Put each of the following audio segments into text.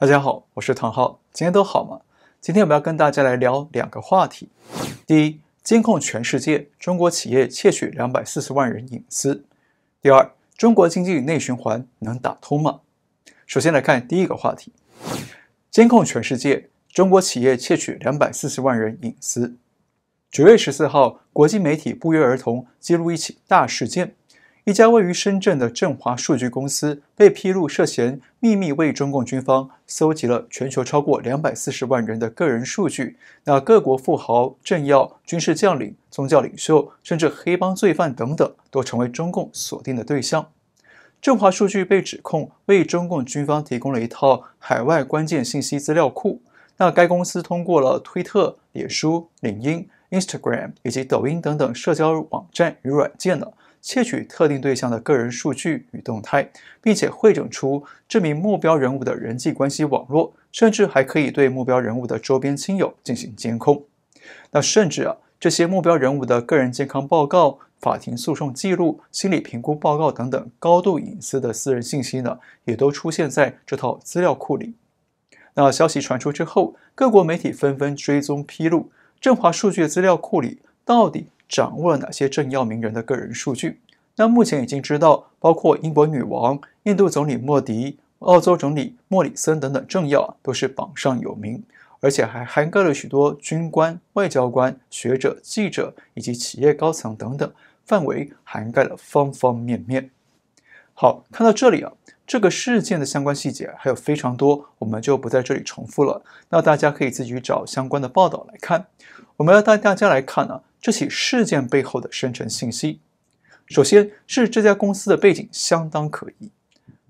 大家好，我是唐浩，今天都好吗？今天我们要跟大家来聊两个话题：第一，监控全世界中国企业窃取两百四十万人隐私；第二，中国经济内循环能打通吗？首先来看第一个话题：监控全世界中国企业窃取两百四十万人隐私。九月十四号，国际媒体不约而同揭露一起大事件。一家位于深圳的振华数据公司被披露涉嫌秘密为中共军方搜集了全球超过两百四十万人的个人数据。那各国富豪、政要、军事将领、宗教领袖，甚至黑帮罪犯等等，都成为中共锁定的对象。振华数据被指控为中共军方提供了一套海外关键信息资料库。那该公司通过了推特、脸书、领英、Instagram 以及抖音等等社交网站与软件的。窃取特定对象的个人数据与动态，并且汇总出这名目标人物的人际关系网络，甚至还可以对目标人物的周边亲友进行监控。那甚至啊，这些目标人物的个人健康报告、法庭诉讼记录、心理评估报告等等高度隐私的私人信息呢，也都出现在这套资料库里。那消息传出之后，各国媒体纷纷追踪披露，振华数据资料库里到底。掌握了哪些政要名人的个人数据？那目前已经知道，包括英国女王、印度总理莫迪、澳洲总理莫里森等等政要都是榜上有名，而且还涵盖了许多军官、外交官、学者、记者以及企业高层等等，范围涵盖了方方面面。好，看到这里啊，这个事件的相关细节还有非常多，我们就不在这里重复了。那大家可以自己找相关的报道来看。我们要带大家来看呢这起事件背后的深层信息。首先是这家公司的背景相当可疑。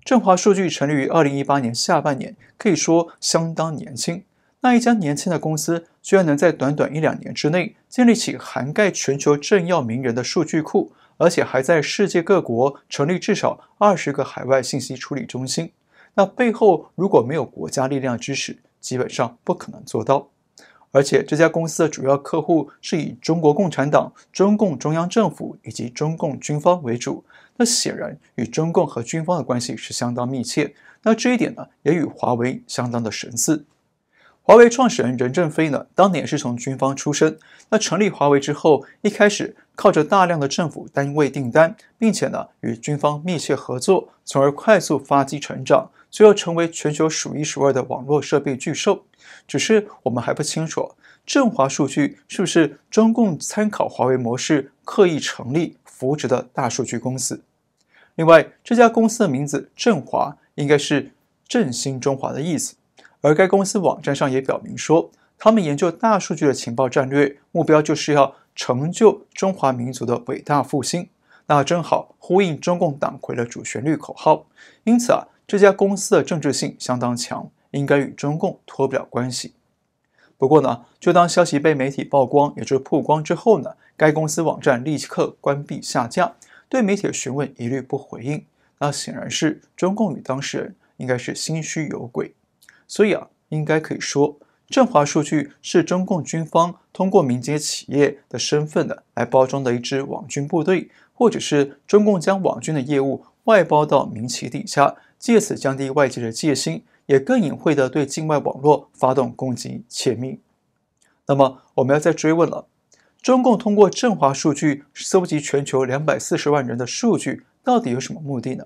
振华数据成立于二零一八年下半年，可以说相当年轻。那一家年轻的公司居然能在短短一两年之内建立起涵盖全球政要名人的数据库，而且还在世界各国成立至少二十个海外信息处理中心。那背后如果没有国家力量支持，基本上不可能做到。而且这家公司的主要客户是以中国共产党、中共中央政府以及中共军方为主，那显然与中共和军方的关系是相当密切。那这一点呢，也与华为相当的神似。华为创始人任正非呢，当年是从军方出身。那成立华为之后，一开始靠着大量的政府单位订单，并且呢与军方密切合作，从而快速发迹成长。就要成为全球数一数二的网络设备巨兽，只是我们还不清楚，振华数据是不是中共参考华为模式刻意成立、扶植的大数据公司？另外，这家公司的名字“振华”应该是振兴中华的意思，而该公司网站上也表明说，他们研究大数据的情报战略目标就是要成就中华民族的伟大复兴，那正好呼应中共党魁的主旋律口号，因此啊。这家公司的政治性相当强，应该与中共脱不了关系。不过呢，就当消息被媒体曝光，也就是曝光之后呢，该公司网站立刻关闭下架，对媒体的询问一律不回应。那显然是中共与当事人应该是心虚有鬼。所以啊，应该可以说，振华数据是中共军方通过民间企业的身份的来包装的一支网军部队，或者是中共将网军的业务外包到民企底下。借此降低外界的戒心，也更隐晦地对境外网络发动攻击窃密。那么，我们要再追问了：中共通过振华数据搜集全球两百四十万人的数据，到底有什么目的呢？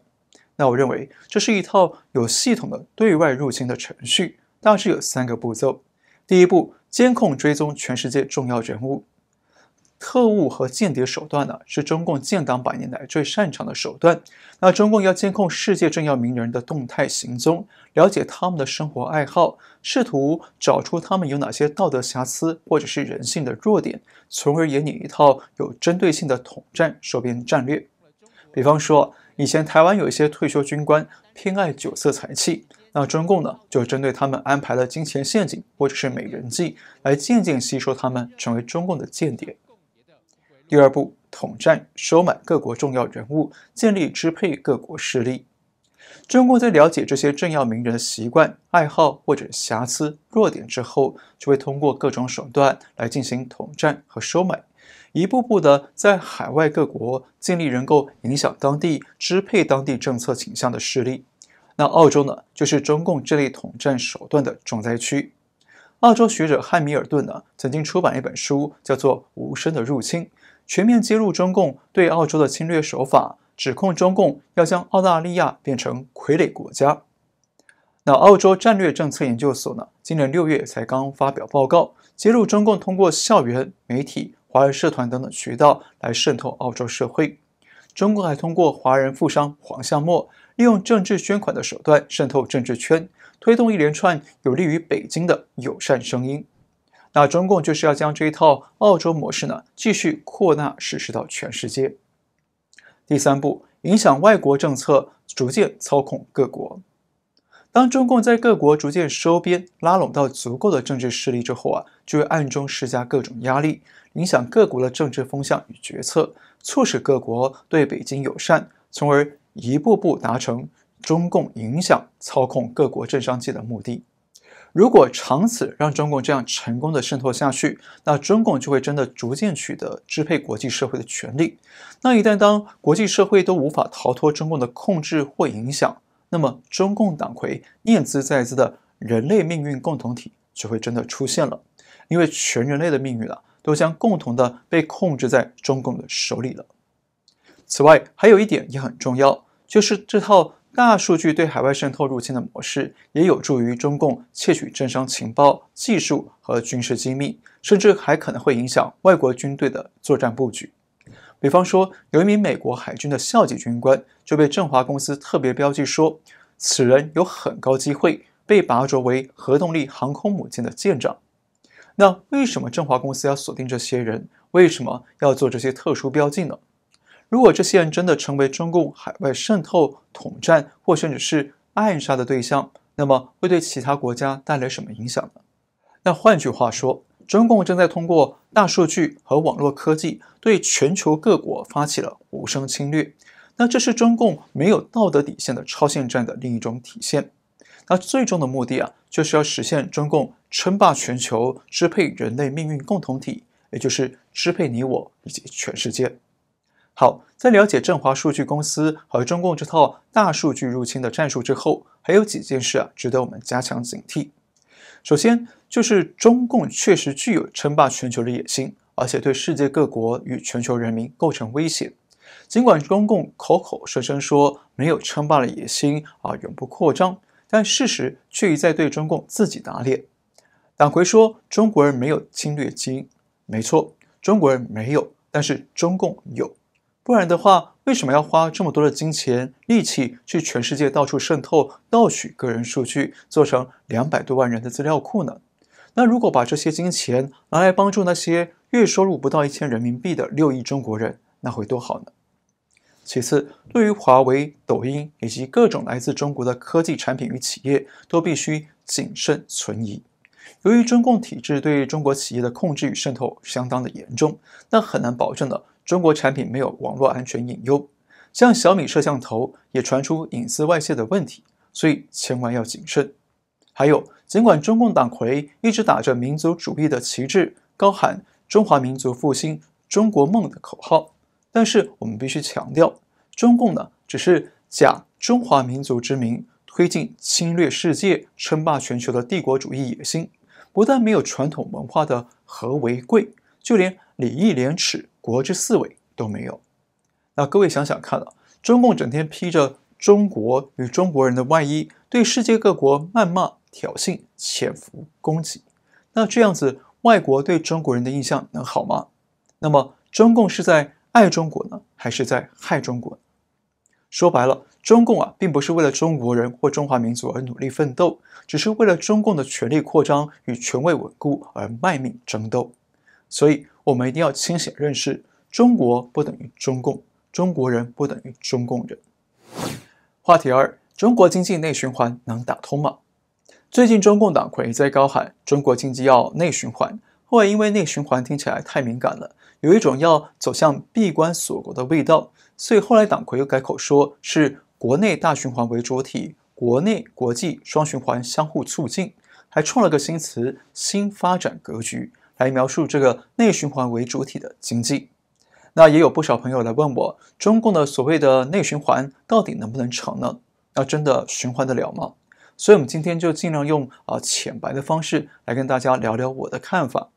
那我认为，这是一套有系统的对外入侵的程序，大致有三个步骤：第一步，监控追踪全世界重要人物。特务和间谍手段呢，是中共建党百年来最擅长的手段。那中共要监控世界政要名人的动态行踪，了解他们的生活爱好，试图找出他们有哪些道德瑕疵或者是人性的弱点，从而演拟一套有针对性的统战收编战略。比方说，以前台湾有一些退休军官偏爱酒色财气，那中共呢就针对他们安排了金钱陷阱或者是美人计，来渐渐吸收他们成为中共的间谍。第二步，统战收买各国重要人物，建立支配各国势力。中共在了解这些政要名人的习惯、爱好或者瑕疵、弱点之后，就会通过各种手段来进行统战和收买，一步步的在海外各国建立能够影响当地、支配当地政策倾向的势力。那澳洲呢，就是中共这类统战手段的重灾区。澳洲学者汉密尔顿呢，曾经出版一本书，叫做《无声的入侵》。全面揭露中共对澳洲的侵略手法，指控中共要将澳大利亚变成傀儡国家。那澳洲战略政策研究所呢？今年六月才刚发表报告，揭露中共通过校园、媒体、华人社团等等渠道来渗透澳洲社会。中共还通过华人富商黄向墨，利用政治捐款的手段渗透政治圈，推动一连串有利于北京的友善声音。那中共就是要将这一套澳洲模式呢，继续扩大实施到全世界。第三步，影响外国政策，逐渐操控各国。当中共在各国逐渐收编、拉拢到足够的政治势力之后啊，就会暗中施加各种压力，影响各国的政治风向与决策，促使各国对北京友善，从而一步步达成中共影响、操控各国政商界的目的。如果长此让中共这样成功的渗透下去，那中共就会真的逐渐取得支配国际社会的权利。那一旦当国际社会都无法逃脱中共的控制或影响，那么中共党魁念兹在兹的人类命运共同体就会真的出现了，因为全人类的命运啊都将共同的被控制在中共的手里了。此外，还有一点也很重要，就是这套。大数据对海外渗透入侵的模式，也有助于中共窃取政商情报、技术和军事机密，甚至还可能会影响外国军队的作战布局。比方说，有一名美国海军的校级军官就被振华公司特别标记，说此人有很高机会被拔擢为核动力航空母舰的舰长。那为什么振华公司要锁定这些人？为什么要做这些特殊标记呢？如果这些人真的成为中共海外渗透、统战或甚至是暗杀的对象，那么会对其他国家带来什么影响呢？那换句话说，中共正在通过大数据和网络科技对全球各国发起了无声侵略。那这是中共没有道德底线的超限战的另一种体现。那最终的目的啊，就是要实现中共称霸全球、支配人类命运共同体，也就是支配你我以及全世界。好，在了解振华数据公司和中共这套大数据入侵的战术之后，还有几件事啊，值得我们加强警惕。首先，就是中共确实具有称霸全球的野心，而且对世界各国与全球人民构成威胁。尽管中共口口声声说没有称霸的野心啊，永不扩张，但事实却一再对中共自己打脸。党魁说中国人没有侵略基因，没错，中国人没有，但是中共有。不然的话，为什么要花这么多的金钱力气去全世界到处渗透、盗取个人数据，做成两百多万人的资料库呢？那如果把这些金钱拿来帮助那些月收入不到一千人民币的六亿中国人，那会多好呢？其次，对于华为、抖音以及各种来自中国的科技产品与企业，都必须谨慎存疑。由于中共体制对中国企业的控制与渗透相当的严重，那很难保证的。中国产品没有网络安全隐忧，像小米摄像头也传出隐私外泄的问题，所以千万要谨慎。还有，尽管中共党魁一直打着民族主义的旗帜，高喊中华民族复兴、中国梦的口号，但是我们必须强调，中共呢只是假中华民族之名，推进侵略世界、称霸全球的帝国主义野心。不但没有传统文化的和为贵，就连礼义廉耻。国之四维都没有，那各位想想看啊，中共整天披着中国与中国人的外衣，对世界各国谩骂、挑衅、潜伏、攻击，那这样子外国对中国人的印象能好吗？那么中共是在爱中国呢，还是在害中国？说白了，中共啊，并不是为了中国人或中华民族而努力奋斗，只是为了中共的权力扩张与权位稳固而卖命争斗，所以。我们一定要清醒认识：中国不等于中共，中国人不等于中共人。话题二：中国经济内循环能打通吗？最近中共党魁在高喊中国经济要内循环，后来因为内循环听起来太敏感了，有一种要走向闭关锁国的味道，所以后来党魁又改口说是国内大循环为主体，国内国际双循环相互促进，还创了个新词“新发展格局”。来描述这个内循环为主体的经济，那也有不少朋友来问我，中共的所谓的内循环到底能不能成呢？那真的循环得了吗？所以，我们今天就尽量用啊浅白的方式来跟大家聊聊我的看法。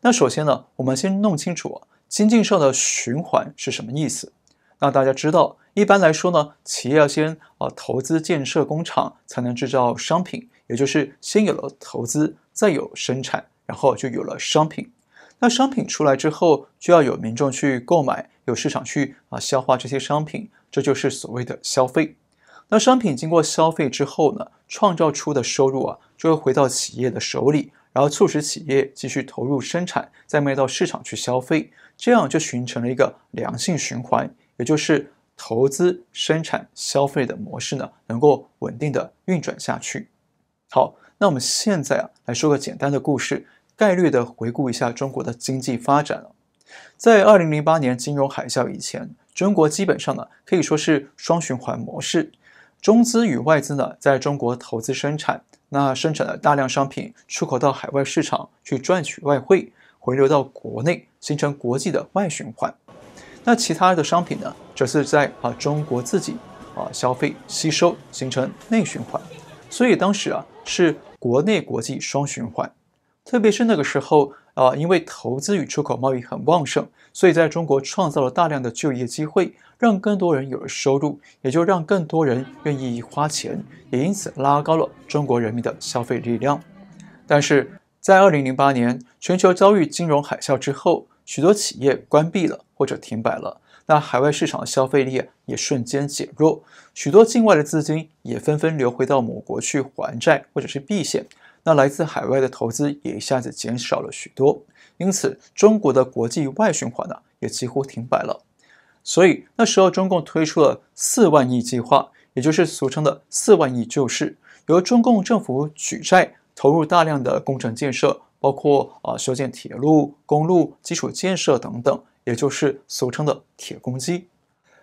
那首先呢，我们先弄清楚啊、新济上的循环是什么意思。那大家知道，一般来说呢，企业要先啊投资建设工厂，才能制造商品，也就是先有了投资，再有生产。然后就有了商品，那商品出来之后，就要有民众去购买，有市场去啊消化这些商品，这就是所谓的消费。那商品经过消费之后呢，创造出的收入啊，就会回到企业的手里，然后促使企业继续投入生产，再卖到市场去消费，这样就形成了一个良性循环，也就是投资、生产、消费的模式呢，能够稳定的运转下去。好。那我们现在啊，来说个简单的故事，概率的回顾一下中国的经济发展啊。在二零零八年金融海啸以前，中国基本上呢可以说是双循环模式，中资与外资呢在中国投资生产，那生产的大量商品出口到海外市场去赚取外汇，回流到国内形成国际的外循环。那其他的商品呢，则是在啊中国自己啊消费吸收形成内循环。所以当时啊是。国内国际双循环，特别是那个时候啊，因为投资与出口贸易很旺盛，所以在中国创造了大量的就业机会，让更多人有了收入，也就让更多人愿意花钱，也因此拉高了中国人民的消费力量。但是在二零零八年全球遭遇金融海啸之后，许多企业关闭了或者停摆了。那海外市场的消费力也瞬间减弱，许多境外的资金也纷纷流回到某国去还债或者是避险，那来自海外的投资也一下子减少了许多，因此中国的国际外循环呢也几乎停摆了。所以那时候中共推出了四万亿计划，也就是俗称的四万亿救市，由中共政府举债投入大量的工程建设，包括啊修建铁路、公路、基础建设等等。也就是俗称的“铁公鸡”。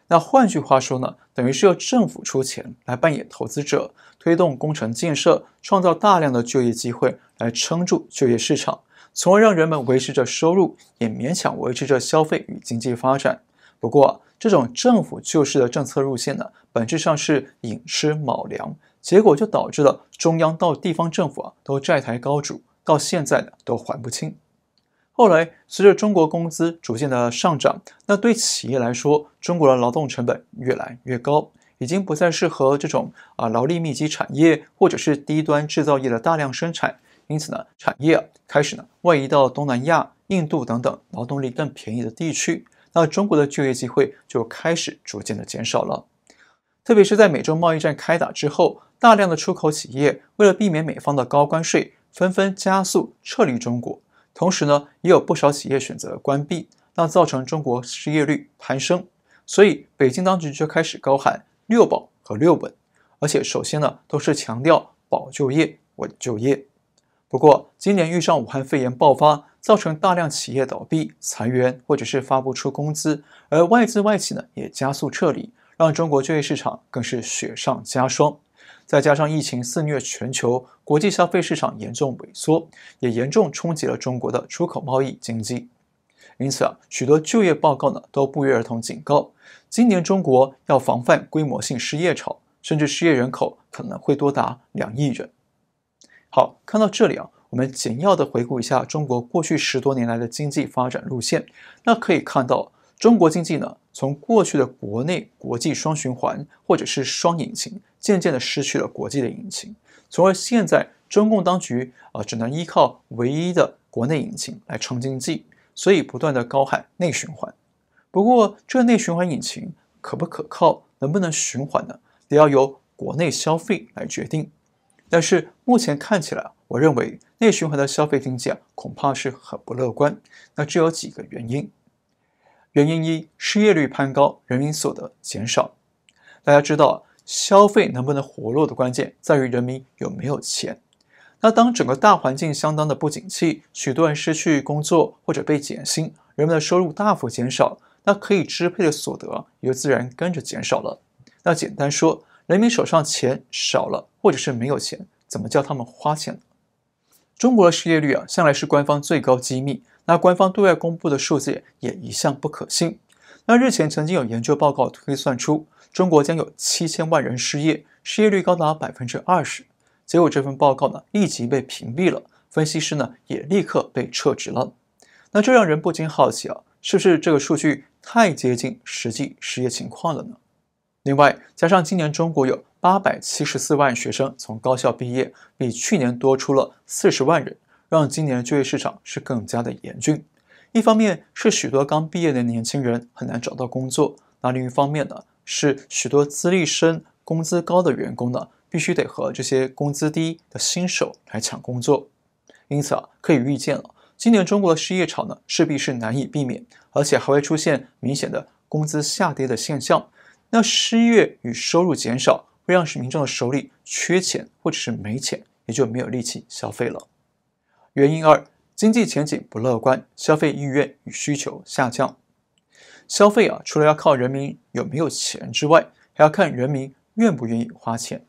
那换句话说呢，等于是要政府出钱来扮演投资者，推动工程建设，创造大量的就业机会，来撑住就业市场，从而让人们维持着收入，也勉强维持着消费与经济发展。不过，这种政府救市的政策路线呢，本质上是寅吃卯粮，结果就导致了中央到地方政府啊都债台高筑，到现在呢都还不清。后来，随着中国工资逐渐的上涨，那对企业来说，中国的劳动成本越来越高，已经不再适合这种啊劳力密集产业或者是低端制造业的大量生产。因此呢，产业开始呢外移到东南亚、印度等等劳动力更便宜的地区。那中国的就业机会就开始逐渐的减少了。特别是在美洲贸易战开打之后，大量的出口企业为了避免美方的高关税，纷纷加速撤离中国。同时呢，也有不少企业选择关闭，那造成中国失业率攀升。所以北京当局就开始高喊六保和六稳，而且首先呢，都是强调保就业、稳就业。不过今年遇上武汉肺炎爆发，造成大量企业倒闭、裁员，或者是发不出工资，而外资外企呢，也加速撤离，让中国就业市场更是雪上加霜。再加上疫情肆虐全球，国际消费市场严重萎缩，也严重冲击了中国的出口贸易经济。因此啊，许多就业报告呢都不约而同警告，今年中国要防范规模性失业潮，甚至失业人口可能会多达两亿人。好，看到这里啊，我们简要的回顾一下中国过去十多年来的经济发展路线。那可以看到，中国经济呢从过去的国内国际双循环，或者是双引擎。渐渐的失去了国际的引擎，从而现在中共当局啊只能依靠唯一的国内引擎来撑经济，所以不断的高喊内循环。不过这内循环引擎可不可靠，能不能循环呢？得要由国内消费来决定。但是目前看起来，我认为内循环的消费经济啊恐怕是很不乐观。那这有几个原因：原因一，失业率攀高，人民所得减少。大家知道。消费能不能活络的关键在于人民有没有钱。那当整个大环境相当的不景气，许多人失去工作或者被减薪，人们的收入大幅减少，那可以支配的所得也自然跟着减少了。那简单说，人民手上钱少了，或者是没有钱，怎么叫他们花钱呢？中国的失业率啊，向来是官方最高机密，那官方对外公布的数字也一向不可信。那日前曾经有研究报告推算出。中国将有七千万人失业，失业率高达百分之二十。结果这份报告呢，立即被屏蔽了，分析师呢也立刻被撤职了。那这让人不禁好奇啊，是不是这个数据太接近实际失业情况了呢？另外，加上今年中国有八百七十四万学生从高校毕业，比去年多出了四十万人，让今年就业市场是更加的严峻。一方面是许多刚毕业的年轻人很难找到工作，那另一方面呢？是许多资历深、工资高的员工呢，必须得和这些工资低的新手来抢工作。因此啊，可以预见了，今年中国的失业潮呢，势必是难以避免，而且还会出现明显的工资下跌的现象。那失业与收入减少，会让民众的手里缺钱或者是没钱，也就没有力气消费了。原因二，经济前景不乐观，消费意愿与需求下降。消费啊，除了要靠人民有没有钱之外，还要看人民愿不愿意花钱。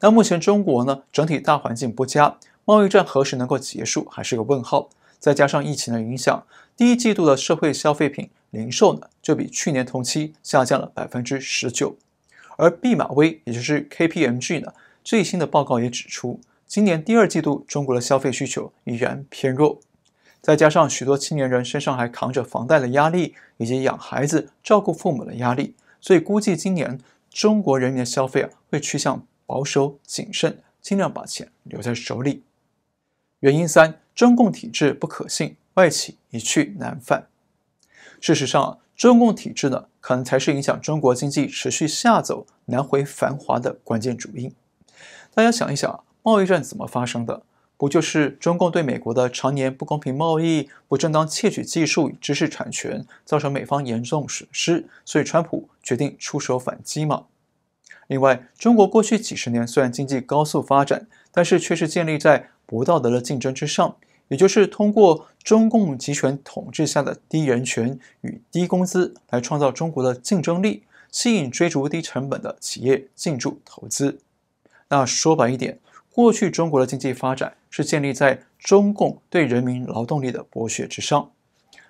那目前中国呢，整体大环境不佳，贸易战何时能够结束还是个问号。再加上疫情的影响，第一季度的社会消费品零售呢就比去年同期下降了百分之十九。而毕马威，也就是 K P M G 呢，最新的报告也指出，今年第二季度中国的消费需求依然偏弱。再加上许多青年人身上还扛着房贷的压力，以及养孩子、照顾父母的压力，所以估计今年中国人民的消费啊会趋向保守谨慎，尽量把钱留在手里。原因三：中共体制不可信，外企一去难返。事实上，中共体制呢可能才是影响中国经济持续下走、难回繁华的关键主因。大家想一想，贸易战怎么发生的？不就是中共对美国的常年不公平贸易、不正当窃取技术与知识产权，造成美方严重损失，所以川普决定出手反击吗？另外，中国过去几十年虽然经济高速发展，但是却是建立在不道德的竞争之上，也就是通过中共集权统治下的低人权与低工资来创造中国的竞争力，吸引追逐低成本的企业进驻投资。那说白一点。过去中国的经济发展是建立在中共对人民劳动力的剥削之上，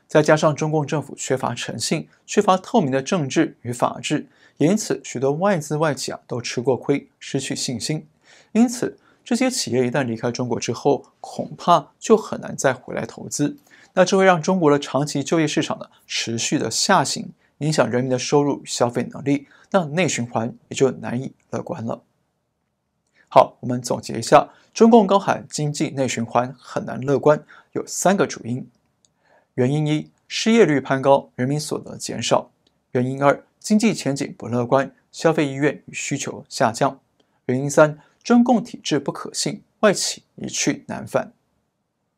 再加上中共政府缺乏诚信、缺乏透明的政治与法治，因此许多外资外企啊都吃过亏，失去信心。因此，这些企业一旦离开中国之后，恐怕就很难再回来投资。那这会让中国的长期就业市场呢持续的下行，影响人民的收入消费能力，那内循环也就难以乐观了。好，我们总结一下，中共高喊经济内循环很难乐观，有三个主因。原因一，失业率攀高，人民所得减少；原因二，经济前景不乐观，消费意愿与需求下降；原因三，中共体制不可信，外企一去难返。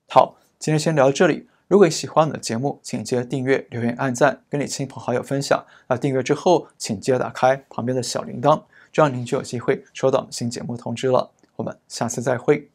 好，今天先聊到这里。如果你喜欢我们的节目，请记得订阅、留言、按赞，跟你亲朋好友分享。那订阅之后，请记得打开旁边的小铃铛。这样您就有机会收到我们新节目通知了。我们下次再会。